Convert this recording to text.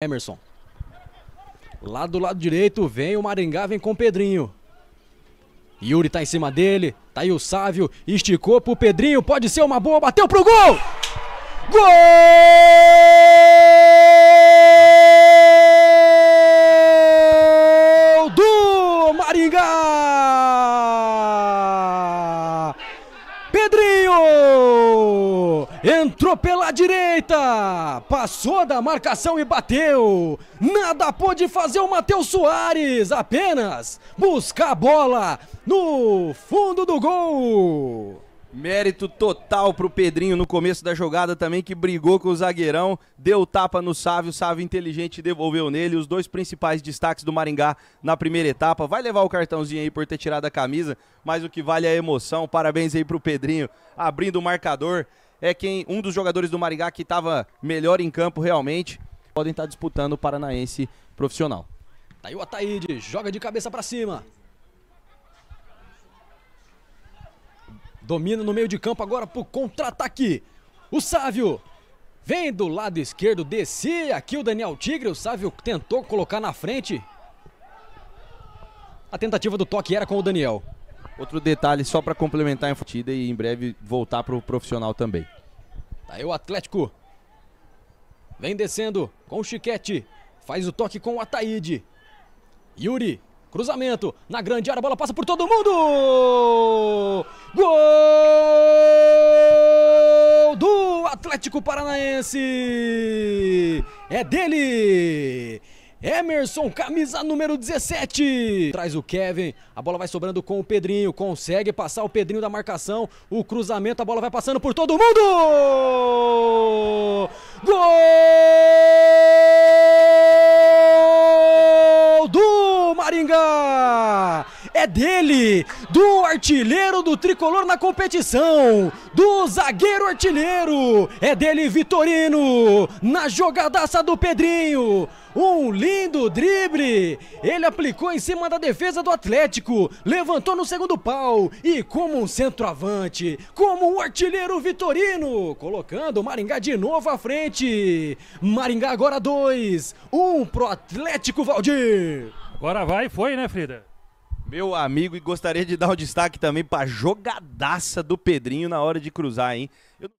Emerson. Lá do lado direito vem o Maringá, vem com o Pedrinho. Yuri tá em cima dele, tá aí o Sávio, esticou pro Pedrinho, pode ser uma boa, bateu pro gol! Gol! entrou pela direita, passou da marcação e bateu. Nada pôde fazer o Matheus Soares, apenas buscar a bola no fundo do gol. Mérito total pro Pedrinho no começo da jogada também, que brigou com o zagueirão, deu tapa no Sávio, o Sávio inteligente devolveu nele. Os dois principais destaques do Maringá na primeira etapa. Vai levar o cartãozinho aí por ter tirado a camisa, mas o que vale é a emoção. Parabéns aí pro Pedrinho, abrindo o marcador é quem um dos jogadores do Marigá que estava melhor em campo realmente, podem estar tá disputando o Paranaense profissional. Tá aí o Ataíde, joga de cabeça para cima. Domina no meio de campo agora pro contra-ataque. O Sávio vem do lado esquerdo, descia aqui o Daniel Tigre, o Sávio tentou colocar na frente. A tentativa do toque era com o Daniel. Outro detalhe só para complementar a partida e em breve voltar para o profissional também. Tá aí o Atlético. Vem descendo com o Chiquete. Faz o toque com o Ataíde. Yuri, cruzamento na grande área, a bola passa por todo mundo! Gol do Atlético Paranaense! É dele! Emerson, camisa número 17. Traz o Kevin. A bola vai sobrando com o Pedrinho. Consegue passar o Pedrinho da marcação. O cruzamento, a bola vai passando por todo mundo. Gol do Maringá! é dele, do artilheiro do tricolor na competição, do zagueiro artilheiro, é dele Vitorino, na jogadaça do Pedrinho. Um lindo drible! Ele aplicou em cima da defesa do Atlético, levantou no segundo pau e, como um centroavante, como um artilheiro vitorino, colocando o Maringá de novo à frente. Maringá agora dois, um pro Atlético Valdir. Agora vai, foi, né, Frida? Meu amigo, e gostaria de dar o destaque também para jogadaça do Pedrinho na hora de cruzar, hein? Eu...